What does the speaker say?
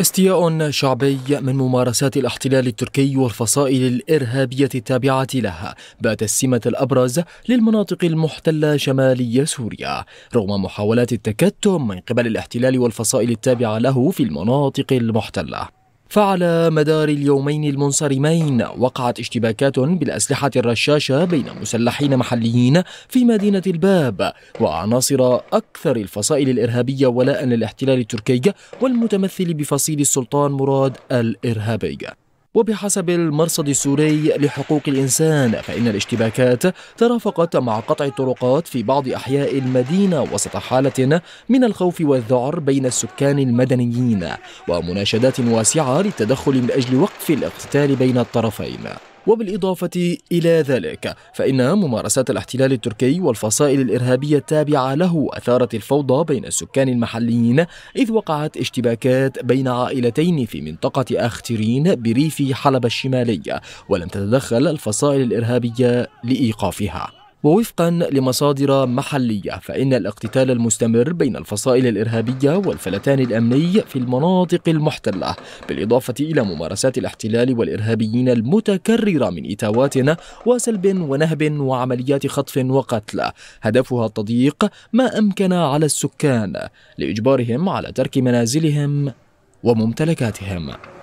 استياء شعبي من ممارسات الاحتلال التركي والفصائل الإرهابية التابعة لها بات السمة الأبرز للمناطق المحتلة شمالي سوريا رغم محاولات التكتم من قبل الاحتلال والفصائل التابعة له في المناطق المحتلة فعلى مدار اليومين المنصرمين وقعت اشتباكات بالأسلحة الرشاشة بين مسلحين محليين في مدينة الباب وعناصر أكثر الفصائل الإرهابية ولاء للاحتلال التركي والمتمثل بفصيل السلطان مراد الإرهابي وبحسب المرصد السوري لحقوق الإنسان فإن الاشتباكات ترافقت مع قطع الطرقات في بعض أحياء المدينة وسط حالة من الخوف والذعر بين السكان المدنيين ومناشدات واسعة للتدخل من أجل وقف الاقتتال بين الطرفين وبالإضافة إلى ذلك فإن ممارسات الاحتلال التركي والفصائل الإرهابية التابعة له أثارت الفوضى بين السكان المحليين إذ وقعت اشتباكات بين عائلتين في منطقة أخترين بريف حلب الشمالي ولم تتدخل الفصائل الإرهابية لإيقافها ووفقا لمصادر محلية فإن الاقتتال المستمر بين الفصائل الإرهابية والفلتان الأمني في المناطق المحتلة بالإضافة إلى ممارسات الاحتلال والإرهابيين المتكررة من إتاوات وسلب ونهب وعمليات خطف وقتل هدفها التضييق ما أمكن على السكان لإجبارهم على ترك منازلهم وممتلكاتهم